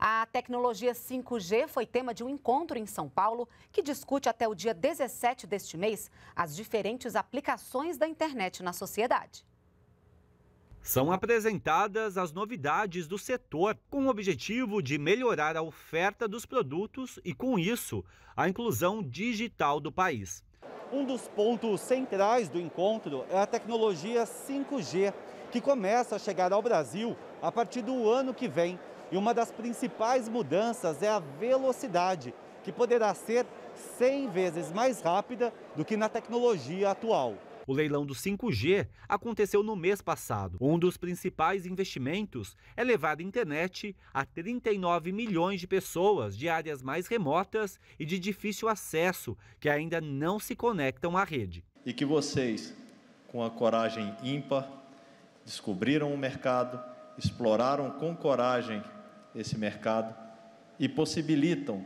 A tecnologia 5G foi tema de um encontro em São Paulo que discute até o dia 17 deste mês as diferentes aplicações da internet na sociedade. São apresentadas as novidades do setor com o objetivo de melhorar a oferta dos produtos e, com isso, a inclusão digital do país. Um dos pontos centrais do encontro é a tecnologia 5G, que começa a chegar ao Brasil a partir do ano que vem e uma das principais mudanças é a velocidade, que poderá ser 100 vezes mais rápida do que na tecnologia atual. O leilão do 5G aconteceu no mês passado. Um dos principais investimentos é levar a internet a 39 milhões de pessoas de áreas mais remotas e de difícil acesso que ainda não se conectam à rede. E que vocês, com a coragem ímpar, descobriram o mercado, exploraram com coragem esse mercado e possibilitam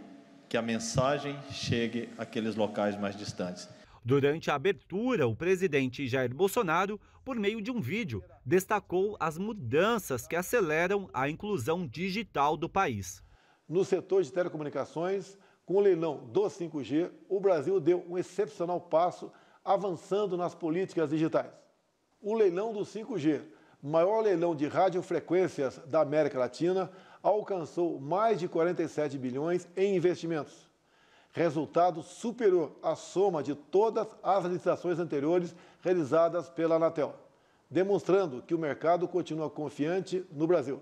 que a mensagem chegue àqueles locais mais distantes. Durante a abertura, o presidente Jair Bolsonaro, por meio de um vídeo, destacou as mudanças que aceleram a inclusão digital do país. No setor de telecomunicações, com o leilão do 5G, o Brasil deu um excepcional passo avançando nas políticas digitais. O leilão do 5G o maior leilão de radiofrequências da América Latina, alcançou mais de 47 bilhões em investimentos. Resultado superior à soma de todas as licitações anteriores realizadas pela Anatel, demonstrando que o mercado continua confiante no Brasil.